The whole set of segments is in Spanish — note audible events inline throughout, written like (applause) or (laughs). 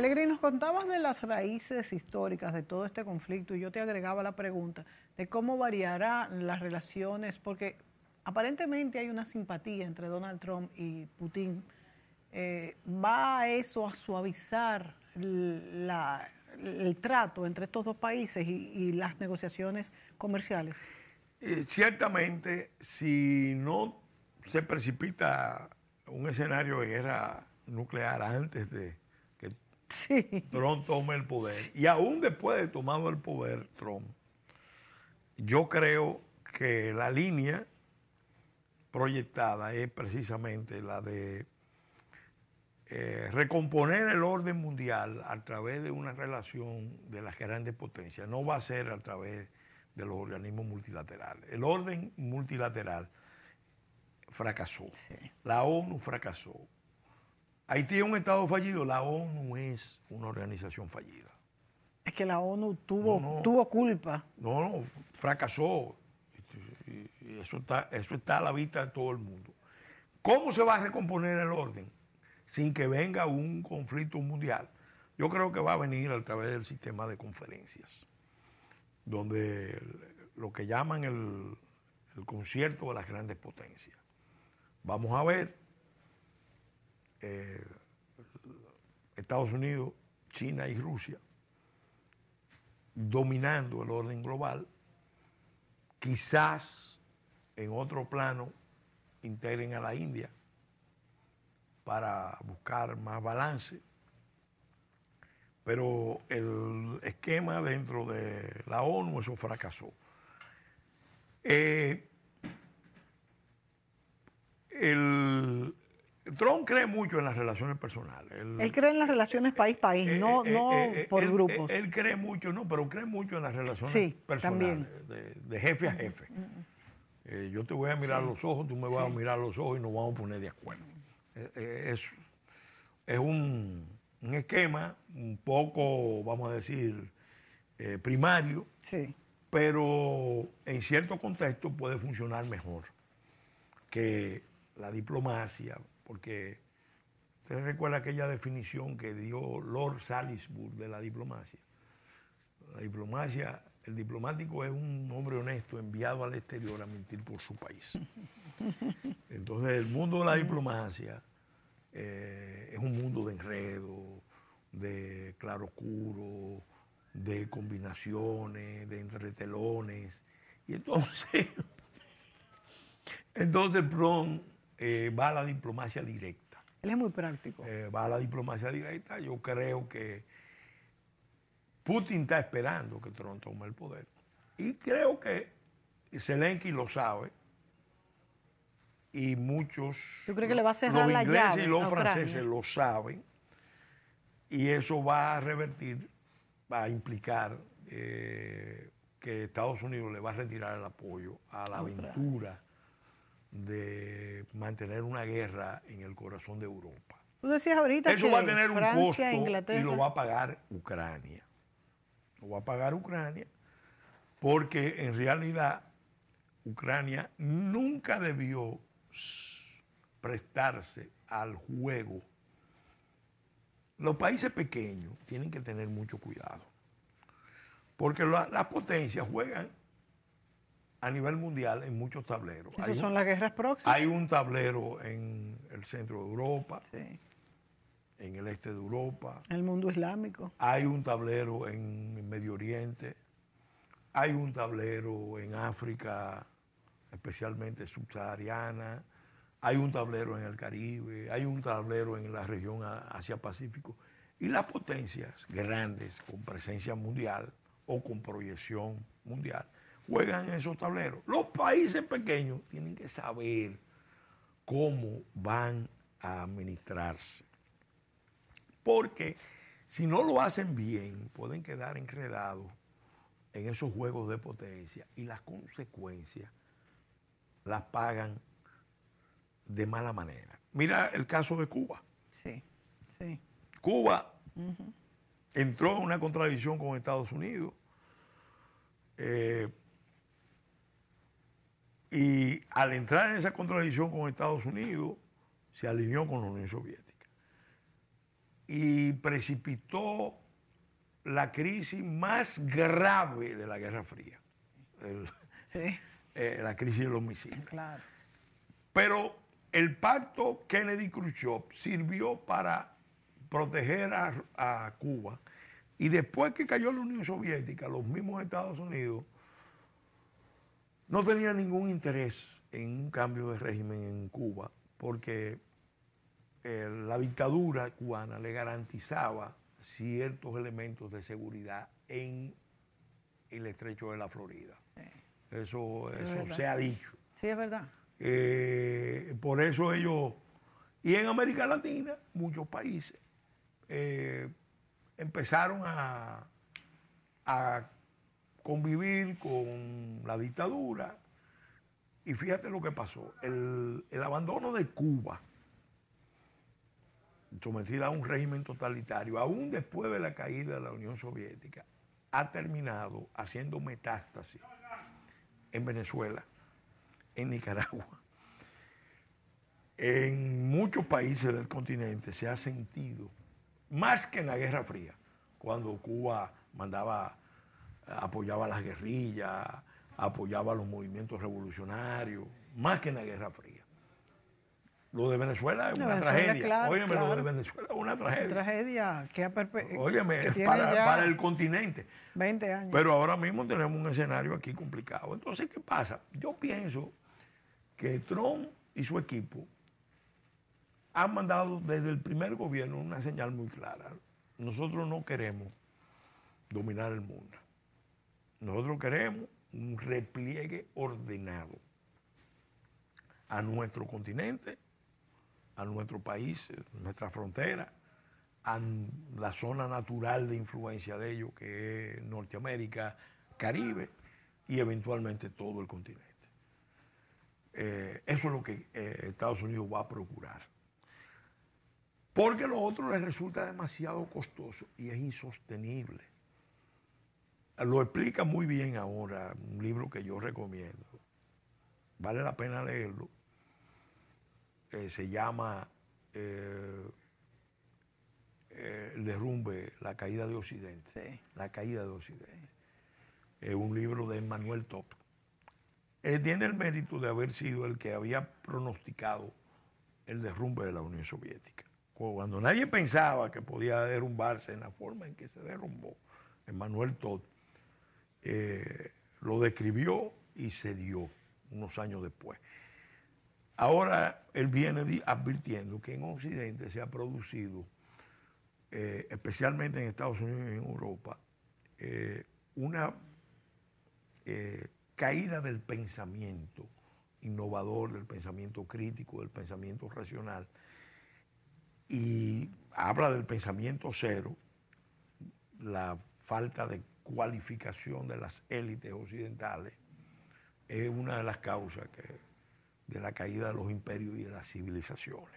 Alegría, nos contabas de las raíces históricas de todo este conflicto y yo te agregaba la pregunta de cómo variarán las relaciones, porque aparentemente hay una simpatía entre Donald Trump y Putin. Eh, ¿Va eso a suavizar el trato entre estos dos países y, las negociaciones comerciales? Eh, ciertamente, si no se precipita un escenario de guerra nuclear antes de, (laughs) Trump toma el poder. Y aún después de tomado el poder Trump, yo creo que la línea proyectada es precisamente la de eh, recomponer el orden mundial a través de una relación de las grandes potencias. No va a ser a través de los organismos multilaterales. El orden multilateral fracasó. La ONU fracasó. Haití es un Estado fallido, la ONU es una organización fallida. Es que la ONU tuvo, tuvo culpa. No, no, fracasó. Eso está, eso está a la vista de todo el mundo. ¿Cómo se va a recomponer el orden sin que venga un conflicto mundial? Yo creo que va a venir a través del sistema de conferencias, donde lo que llaman el concierto de las grandes potencias. Vamos a ver eh, Estados Unidos, China y Rusia, dominando el orden global, quizás en otro plano integren a la India para buscar más balance. Pero el esquema dentro de la ONU, eso fracasó. Eh, el, Trump cree mucho en las relaciones personales. Él, cree en las relaciones país-país, eh, no, eh, eh, por grupos. Él, cree mucho, no, pero cree mucho en las relaciones personales, de, jefe a jefe. yo te voy a mirar los ojos, tú me vas a mirar los ojos y nos vamos a poner de acuerdo. es un, un, esquema un poco, vamos a decir, primario, pero en cierto contexto puede funcionar mejor que la diplomacia, porque ustedes recuerda aquella definición que dio Lord Salisbury de la diplomacia. La diplomacia, el diplomático es un hombre honesto enviado al exterior a mentir por su país. (laughs) Entonces el mundo de la diplomacia eh, es un mundo de enredo, de claroscuro, de combinaciones, de entretelones. Y entonces, (laughs) entonces Bron eh, va a la diplomacia directa. Él es muy práctico. Eh, va a la diplomacia directa. Yo creo que Putin está esperando que Trump tome el poder. Y creo que Zelensky lo sabe. Y muchos. Yo creo que le va a cerrar los ingleses y los franceses lo saben. Y eso va a revertir, va a implicar eh, que Estados Unidos le va a retirar el apoyo a la aventura de mantener una guerra en el corazón de Europa. Tú decías ahorita Eso va a tener un costo y lo va a pagar Ucrania. Lo va a pagar Ucrania porque en realidad Ucrania nunca debió prestarse al juego. Los países pequeños tienen que tener mucho cuidado porque las potencias juegan a nivel mundial en muchos tableros. Esas son las guerras próximas. Hay un tablero en el centro de Europa, en el este de Europa. En el mundo islámico. Hay un tablero en Medio Oriente. Hay un tablero en África, especialmente subsahariana. Hay un tablero en el Caribe. Hay un tablero en la región Asia-Pacífico. Y las potencias grandes con presencia mundial o con proyección mundial juegan en esos tableros. Los países pequeños tienen que saber cómo van a administrarse. Porque si no lo hacen bien, pueden quedar enredados en esos juegos de potencia y las consecuencias las pagan de mala manera. Mira el caso de Cuba. Sí, sí. Cuba entró en una contradicción con Estados Unidos. Eh, y al entrar en esa contradicción con Estados Unidos, se alineó con la Unión Soviética. Y precipitó la crisis más grave de la Guerra Fría, (laughs) eh, la crisis de los misiles. Pero el pacto Kennedy-Khrushchev sirvió para proteger a Cuba. Y después que cayó la Unión Soviética, los mismos Estados Unidos no tenía ningún interés en un cambio de régimen en Cuba porque eh, la dictadura cubana le garantizaba ciertos elementos de seguridad en el estrecho de la Florida. Eso, se ha dicho. Sí, es verdad. Eh, por eso ellos, y en América Latina, muchos países eh, empezaron a convivir con la dictadura. Y fíjate lo que pasó. El, abandono de Cuba, sometida a un régimen totalitario, aún después de la caída de la Unión Soviética, ha terminado haciendo metástasis en Venezuela, en Nicaragua. En muchos países del continente se ha sentido, más que en la Guerra Fría, cuando Cuba mandaba apoyaba las guerrillas, apoyaba los movimientos revolucionarios, más que en la Guerra Fría. Lo de Venezuela es una tragedia. Oye, lo de Venezuela es una tragedia. Una tragedia que ha Óyeme, para, el continente. 20 años. Pero ahora mismo tenemos un escenario aquí complicado. Entonces, ¿qué pasa? Yo pienso que Trump y su equipo han mandado desde el primer gobierno una señal muy clara. Nosotros no queremos dominar el mundo. Nosotros queremos un repliegue ordenado a nuestro continente, a nuestro país, nuestra frontera, a la zona natural de influencia de ellos, que es Norteamérica, Caribe y eventualmente todo el continente. Eh, eso es lo que eh, Estados Unidos va a procurar. Porque lo otro les resulta demasiado costoso y es insostenible. Lo explica muy bien ahora, un libro que yo recomiendo. Vale la pena leerlo. Eh, se llama eh, eh, El derrumbe, la caída de Occidente. La caída de Occidente. Es un libro de Manuel Top. Él tiene el mérito de haber sido el que había pronosticado el derrumbe de la Unión Soviética. Cuando nadie pensaba que podía derrumbarse en la forma en que se derrumbó, Emmanuel Todd eh, lo describió y se dio unos años después. Ahora él viene advirtiendo que en Occidente se ha producido, eh, especialmente en Estados Unidos y en Europa, eh, una caída del pensamiento innovador, del pensamiento crítico, del pensamiento racional, y habla del pensamiento cero, la falta de cualificación de las élites occidentales es una de las causas de la caída de los imperios y de las civilizaciones.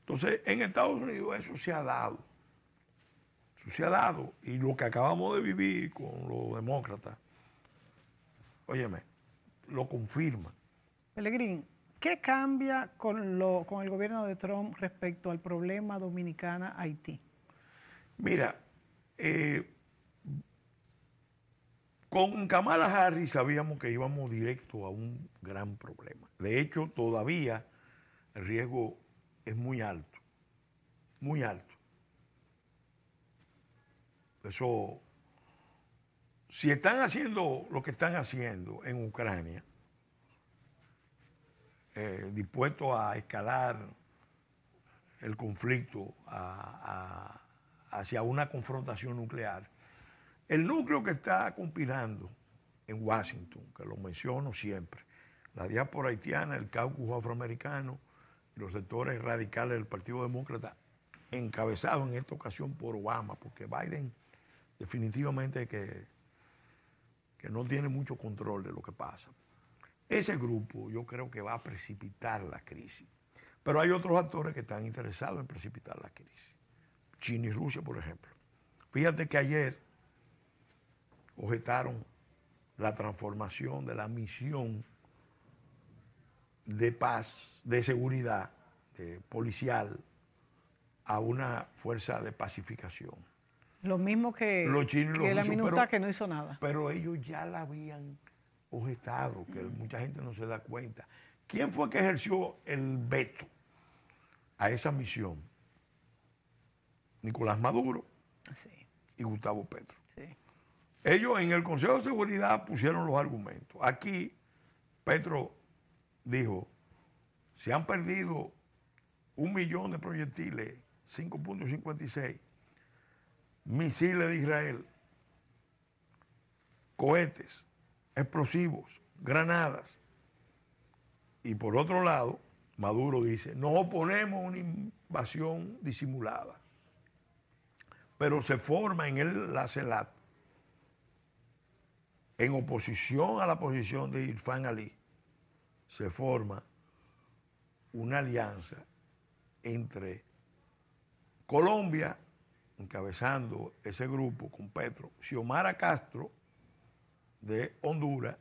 Entonces, en Estados Unidos eso se ha dado. Eso se ha dado. Y lo que acabamos de vivir con los demócratas, óyeme, lo confirma. Pelegrín, ¿qué cambia con, con el gobierno de Trump respecto al problema dominicana-Haití? Mira, eh, con Kamala Harris sabíamos que íbamos directo a un gran problema. De hecho, todavía el riesgo es muy alto, muy alto. Eso, si están haciendo lo que están haciendo en Ucrania, eh, dispuestos a escalar el conflicto hacia una confrontación nuclear, el núcleo que está compilando en Washington, que lo menciono siempre, la diáspora haitiana, el caucus afroamericano, los sectores radicales del Partido Demócrata, encabezado en esta ocasión por Obama, porque Biden definitivamente que, que no tiene mucho control de lo que pasa. Ese grupo yo creo que va a precipitar la crisis. Pero hay otros actores que están interesados en precipitar la crisis. China y Rusia, por ejemplo. Fíjate que ayer objetaron la transformación de la misión de paz, de seguridad policial a una fuerza de pacificación. Lo mismo que, los la minuta que no hizo nada. Pero ellos ya la habían objetado, que mucha gente no se da cuenta. ¿Quién fue que ejerció el veto a esa misión? Nicolás Maduro ah, y Gustavo Petro. Ellos en el Consejo de Seguridad pusieron los argumentos. Aquí Petro dijo, se han perdido un millón de proyectiles, 5.56, misiles de Israel, cohetes, explosivos, granadas. Y por otro lado, Maduro dice, nos oponemos a una invasión disimulada. Pero se forma en el, la en oposición a la posición de Irfan Ali, se forma una alianza entre Colombia, encabezando ese grupo con Petro, Xiomara Castro de Honduras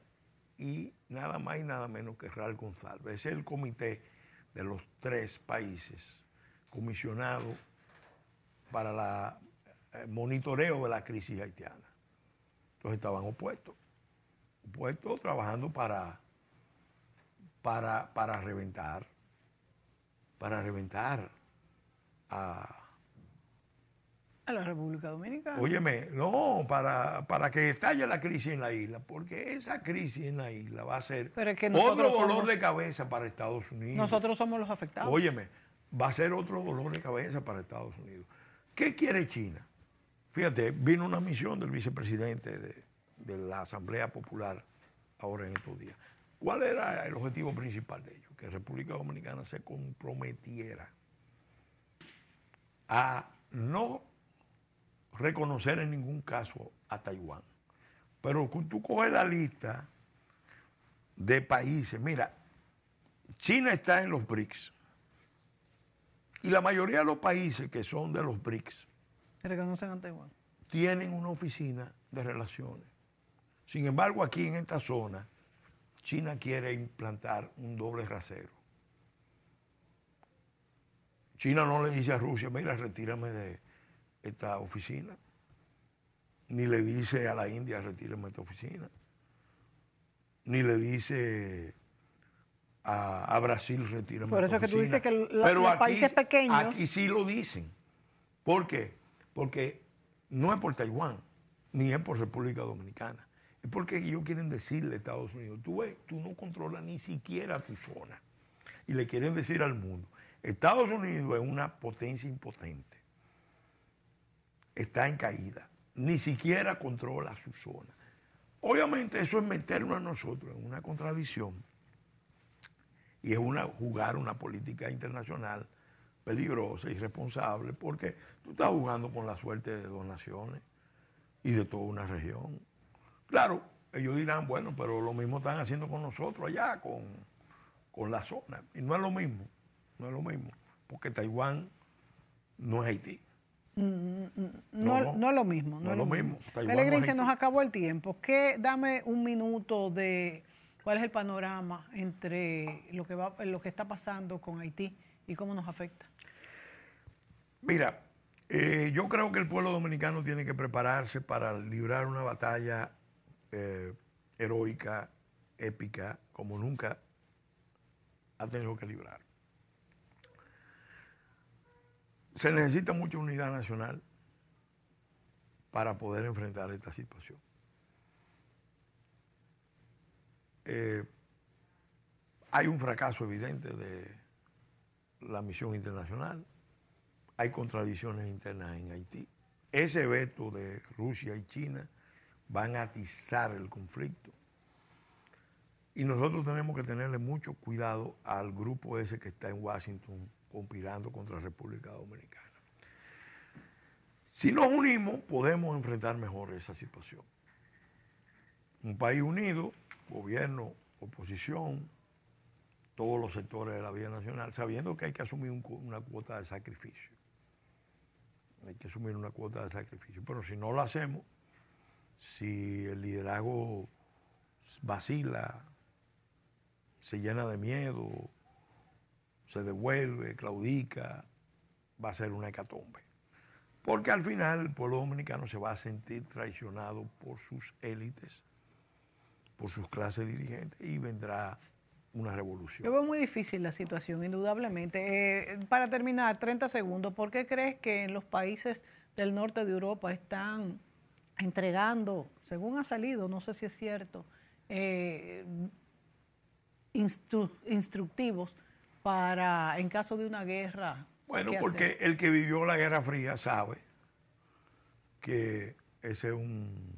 y nada más y nada menos que Ral González. Es el comité de los tres países comisionado para el eh, monitoreo de la crisis haitiana. Entonces estaban opuestos puesto trabajando para, para, para reventar, para reventar a... la República Dominicana. Óyeme, no, para, que estalle la crisis en la isla, porque esa crisis en la isla va a ser otro dolor de cabeza para Estados Unidos. Nosotros somos los afectados. Óyeme, va a ser otro dolor de cabeza para Estados Unidos. ¿Qué quiere China? Fíjate, vino una misión del vicepresidente de, de la Asamblea Popular ahora en estos días. ¿Cuál era el objetivo principal de ellos? Que República Dominicana se comprometiera a no reconocer en ningún caso a Taiwán. Pero tú coges la lista de países, mira, China está en los BRICS. Y la mayoría de los países que son de los BRICS reconocen a Taiwán. Tienen una oficina de relaciones sin embargo, aquí en esta zona, China quiere implantar un doble rasero. China no le dice a Rusia, mira, retírame de esta oficina. Ni le dice a la India, retírame de esta oficina. Ni le dice a, Brasil, retírame Por eso es que tú dices que los países pequeños... Aquí sí lo dicen. ¿Por qué? Porque no es por Taiwán, ni es por República Dominicana. Es porque ellos quieren decirle a Estados Unidos, tú tú no controlas ni siquiera tu zona. Y le quieren decir al mundo, Estados Unidos es una potencia impotente. Está en caída. Ni siquiera controla su zona. Obviamente eso es meternos a nosotros en una contradicción y es una, jugar una política internacional peligrosa, irresponsable, porque tú estás jugando con la suerte de dos naciones y de toda una región. Claro, ellos dirán, bueno, pero lo mismo están haciendo con nosotros allá, con, la zona. Y no es lo mismo, no es lo mismo, porque Taiwán no es Haití. Mm, mm, mm. No, es lo mismo. No, es lo mismo. mismo. se nos acabó el tiempo. ¿Qué, dame un minuto de cuál es el panorama entre lo que, va, lo que está pasando con Haití y cómo nos afecta. Mira, eh, yo creo que el pueblo dominicano tiene que prepararse para librar una batalla eh, heroica, épica, como nunca ha tenido que librar. Se necesita mucha unidad nacional para poder enfrentar esta situación. Eh, hay un fracaso evidente de la misión internacional, hay contradicciones internas en Haití. Ese veto de Rusia y China van a atizar el conflicto. Y nosotros tenemos que tenerle mucho cuidado al grupo ese que está en Washington conspirando contra la República Dominicana. Si nos unimos, podemos enfrentar mejor esa situación. Un país unido, gobierno, oposición, todos los sectores de la vida nacional, sabiendo que hay que asumir una cuota de sacrificio. Hay que asumir una cuota de sacrificio. Pero si no lo hacemos, si el liderazgo vacila, se llena de miedo, se devuelve, claudica, va a ser una hecatombe. Porque al final el pueblo dominicano se va a sentir traicionado por sus élites, por sus clases dirigentes y vendrá una revolución. Yo muy difícil la situación, indudablemente. Eh, para terminar, 30 segundos, ¿por qué crees que en los países del norte de Europa están entregando, según ha salido, no sé si es cierto, eh, instructivos para, en caso de una guerra. Bueno, porque el que vivió la Guerra Fría sabe que esa es, un,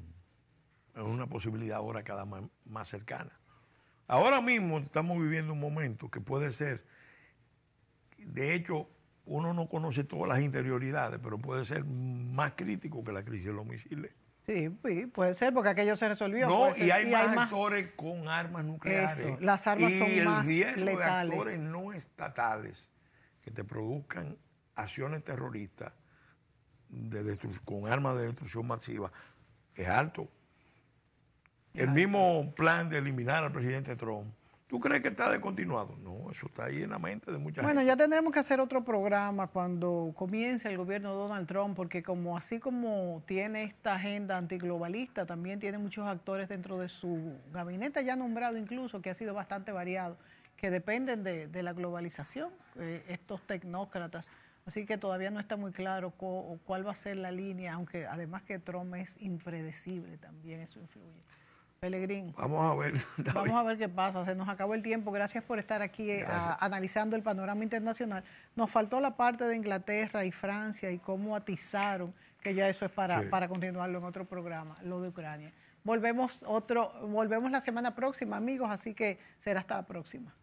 una posibilidad ahora cada vez más cercana. Ahora mismo estamos viviendo un momento que puede ser, de hecho, uno no conoce todas las interioridades, pero puede ser más crítico que la crisis de los misiles. Sí, puede ser, porque aquello se resolvió. No, y hay, más actores con armas nucleares. las armas son más riesgo de actores no estatales que te produzcan acciones terroristas con armas de destrucción masiva es alto. el mismo plan de eliminar al presidente Trump ¿Tú crees que está descontinuado? No, eso está ahí en la mente de mucha bueno, gente. Bueno, ya tendremos que hacer otro programa cuando comience el gobierno de Donald Trump, porque como así como tiene esta agenda antiglobalista, también tiene muchos actores dentro de su gabinete ya nombrado incluso, que ha sido bastante variado, que dependen de, la globalización, eh, estos tecnócratas. Así que todavía no está muy claro cuál va a ser la línea, aunque además que Trump es impredecible también, eso influye. Pelegrín. Vamos a ver. (laughs) Vamos a ver qué pasa. Se nos acabó el tiempo. Gracias por estar aquí eh, analizando el panorama internacional. Nos faltó la parte de Inglaterra y Francia y cómo atizaron, que ya eso es para, para continuarlo en otro programa, lo de Ucrania. Volvemos otro, volvemos la semana próxima, amigos, así que será hasta la próxima.